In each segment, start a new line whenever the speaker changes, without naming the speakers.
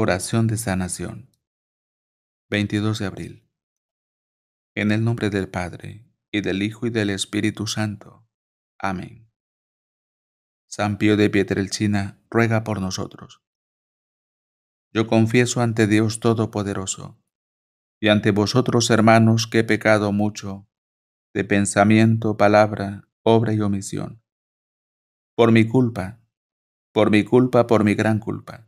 Oración de sanación. 22 de abril. En el nombre del Padre, y del Hijo y del Espíritu Santo. Amén. San Pío de Pietrelcina ruega por nosotros. Yo confieso ante Dios Todopoderoso, y ante vosotros, hermanos, que he pecado mucho, de pensamiento, palabra, obra y omisión. Por mi culpa, por mi culpa, por mi gran culpa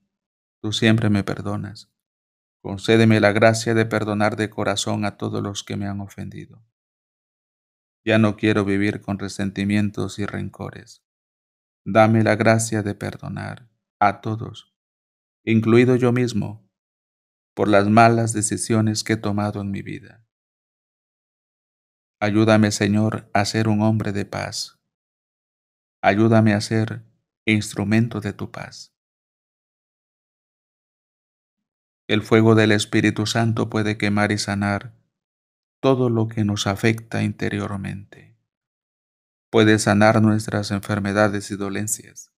tú siempre me perdonas. Concédeme la gracia de perdonar de corazón a todos los que me han ofendido. Ya no quiero vivir con resentimientos y rencores. Dame la gracia de perdonar a todos, incluido yo mismo, por las malas decisiones que he tomado en mi vida. Ayúdame, Señor, a ser un hombre de paz. Ayúdame a ser instrumento de tu paz. El fuego del Espíritu Santo puede quemar y sanar todo lo que nos afecta interiormente. Puede sanar nuestras enfermedades y dolencias.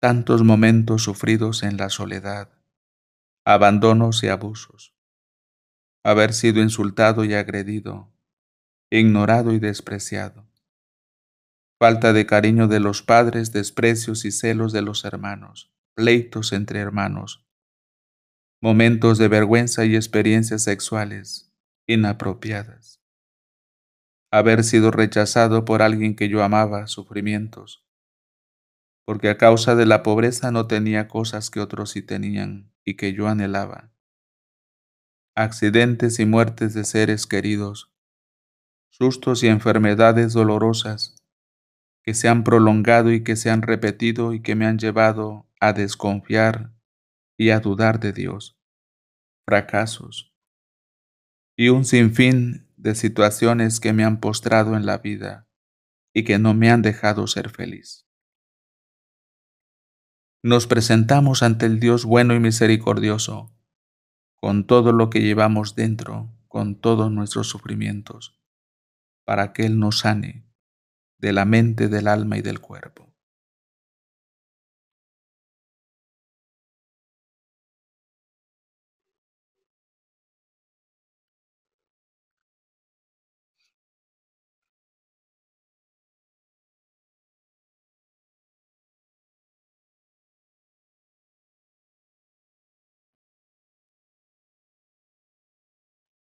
Tantos momentos sufridos en la soledad, abandonos y abusos. Haber sido insultado y agredido, ignorado y despreciado. Falta de cariño de los padres, desprecios y celos de los hermanos, pleitos entre hermanos, momentos de vergüenza y experiencias sexuales inapropiadas, haber sido rechazado por alguien que yo amaba, sufrimientos, porque a causa de la pobreza no tenía cosas que otros sí tenían y que yo anhelaba, accidentes y muertes de seres queridos, sustos y enfermedades dolorosas que se han prolongado y que se han repetido y que me han llevado a desconfiar y a dudar de Dios, fracasos y un sinfín de situaciones que me han postrado en la vida y que no me han dejado ser feliz. Nos presentamos ante el Dios bueno y misericordioso, con todo lo que llevamos dentro, con todos nuestros sufrimientos, para que Él nos sane de la mente, del alma y del cuerpo.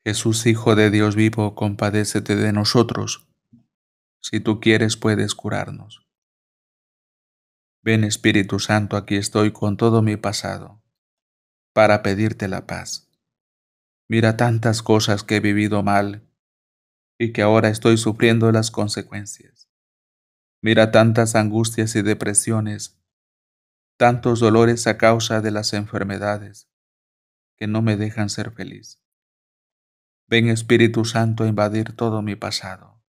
Jesús, Hijo de Dios vivo, compadécete de nosotros. Si tú quieres, puedes curarnos. Ven Espíritu Santo, aquí estoy con todo mi pasado, para pedirte la paz. Mira tantas cosas que he vivido mal y que ahora estoy sufriendo las consecuencias. Mira tantas angustias y depresiones, tantos dolores a causa de las enfermedades, que no me dejan ser feliz. Ven Espíritu Santo a invadir todo mi pasado.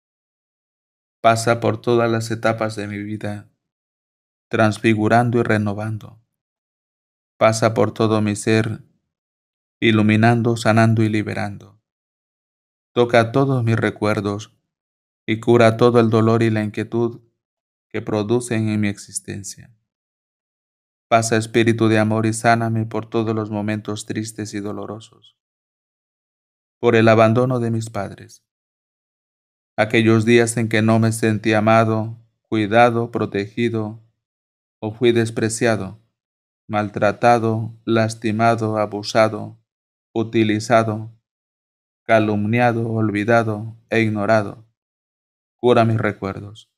Pasa por todas las etapas de mi vida, transfigurando y renovando. Pasa por todo mi ser, iluminando, sanando y liberando. Toca todos mis recuerdos y cura todo el dolor y la inquietud que producen en mi existencia. Pasa espíritu de amor y sáname por todos los momentos tristes y dolorosos por el abandono de mis padres. Aquellos días en que no me sentí amado, cuidado, protegido, o fui despreciado, maltratado, lastimado, abusado, utilizado, calumniado, olvidado e ignorado. Cura mis recuerdos.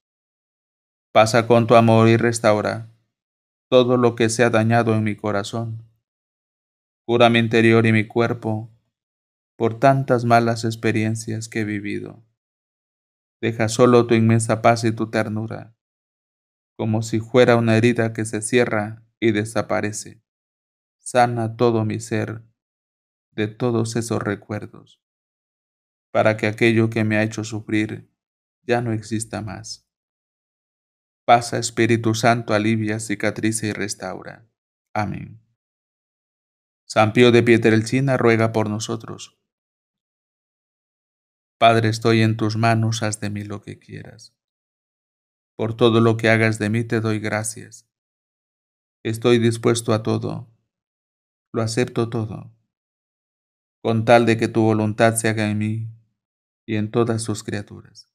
Pasa con tu amor y restaura todo lo que se ha dañado en mi corazón. Cura mi interior y mi cuerpo por tantas malas experiencias que he vivido. Deja solo tu inmensa paz y tu ternura, como si fuera una herida que se cierra y desaparece. Sana todo mi ser de todos esos recuerdos, para que aquello que me ha hecho sufrir ya no exista más. Pasa Espíritu Santo, alivia, cicatriza y restaura. Amén. San Pío de Pietrelcina ruega por nosotros. Padre, estoy en tus manos, haz de mí lo que quieras. Por todo lo que hagas de mí te doy gracias. Estoy dispuesto a todo. Lo acepto todo. Con tal de que tu voluntad se haga en mí y en todas sus criaturas.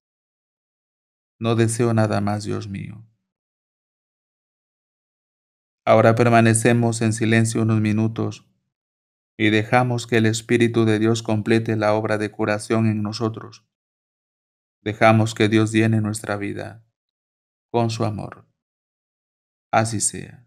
No deseo nada más, Dios mío. Ahora permanecemos en silencio unos minutos y dejamos que el Espíritu de Dios complete la obra de curación en nosotros. Dejamos que Dios llene nuestra vida con su amor. Así sea.